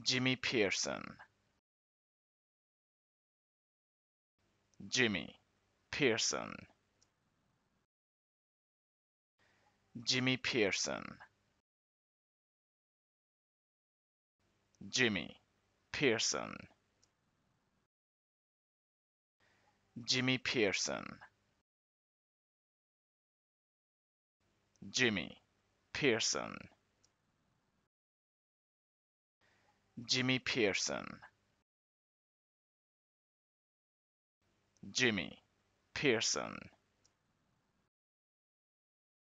Jimmy Pearson. Jimmy Pearson. Jimmy Pearson. Jimmy Pearson. Jimmy Pearson. Jimmy Pearson. Jimmy Pearson. Jimmy Pearson.